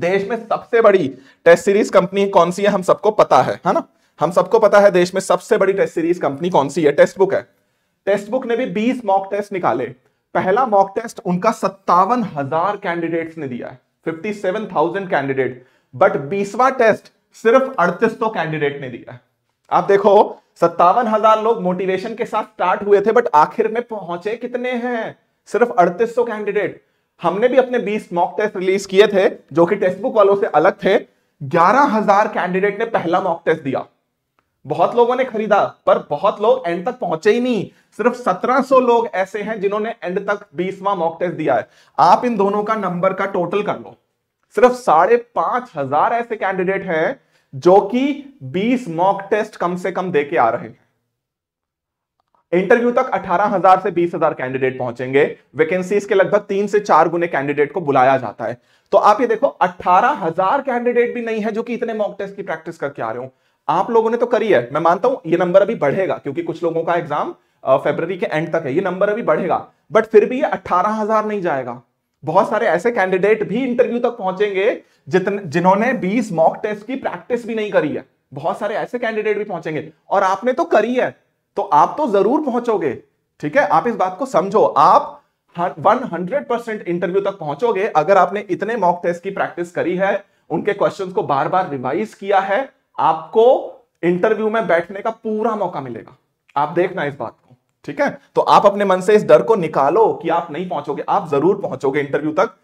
देश में सबसे बड़ी टेस्ट सीरीज कंपनी कौन सी है हम सबको पता है है ना हम सबको पता है देश में सबसे बड़ी टेस्ट सीरीज कंपनी कौन सी है टेस्ट बुक है टेस्ट बुक ने भी 20 मॉक टेस्ट निकाले पहला मॉक टेस्ट उनका सत्तावन हजार कैंडिडेट ने दिया है fifty seven thousand candidate but बीसवा टेस्ट सिर्फ अड़तीस सौ कैंडिडेट ने दिया है आप देखो सत्तावन हजार लोग मोटिवेशन के साथ स्टार्ट हुए थे बट आखिर में पहुंचे कितने हैं सिर्फ अड़तीस सौ कैंडिडेट हमने भी अपने 20 मॉक टेस्ट रिलीज किए थे जो कि टेक्स्ट बुक वालों से अलग थे 11000 कैंडिडेट ने पहला मॉक टेस्ट दिया बहुत लोगों ने खरीदा पर बहुत लोग एंड तक पहुंचे ही नहीं सिर्फ 1700 लोग ऐसे हैं जिन्होंने एंड तक 20वां मॉक टेस्ट दिया है आप इन दोनों का नंबर का टोटल कर लो सिर्फ साढ़े पांच हजार ऐसे कैंडिडेट हैं जो कि 20 मॉक टेस्ट कम से कम देके आ रहे हैं इंटरव्यू तक 18,000 से 20,000 कैंडिडेट पहुंचेंगे वैकेंसीज के लगभग तीन से चार गुने कैंडिडेट को बुलाया जाता है तो आप ये देखो 18,000 कैंडिडेट भी नहीं है जो कि इतने मॉक टेस्ट की प्रैक्टिस करके आ रहे हो आप लोगों ने तो करी है मैं मानता हूं ये नंबर अभी बढ़ेगा क्योंकि कुछ लोगों का एग्जाम फेबर के एंड तक है ये नंबर अभी बढ़ेगा बट फिर भी ये अट्ठारह नहीं जाएगा बहुत सारे ऐसे कैंडिडेट भी इंटरव्यू तक पहुंचेंगे जितने जिन्होंने बीस मॉक टेस्ट की प्रैक्टिस भी नहीं करी है बहुत सारे ऐसे कैंडिडेट भी पहुंचेंगे और आपने तो करी है तो आप तो जरूर पहुंचोगे ठीक है आप इस बात को समझो आप 100 परसेंट इंटरव्यू तक पहुंचोगे अगर आपने इतने मॉक टेस्ट की प्रैक्टिस करी है उनके क्वेश्चंस को बार बार रिवाइज किया है आपको इंटरव्यू में बैठने का पूरा मौका मिलेगा आप देखना इस बात को ठीक है तो आप अपने मन से इस डर को निकालो कि आप नहीं पहुंचोगे आप जरूर पहुंचोगे इंटरव्यू तक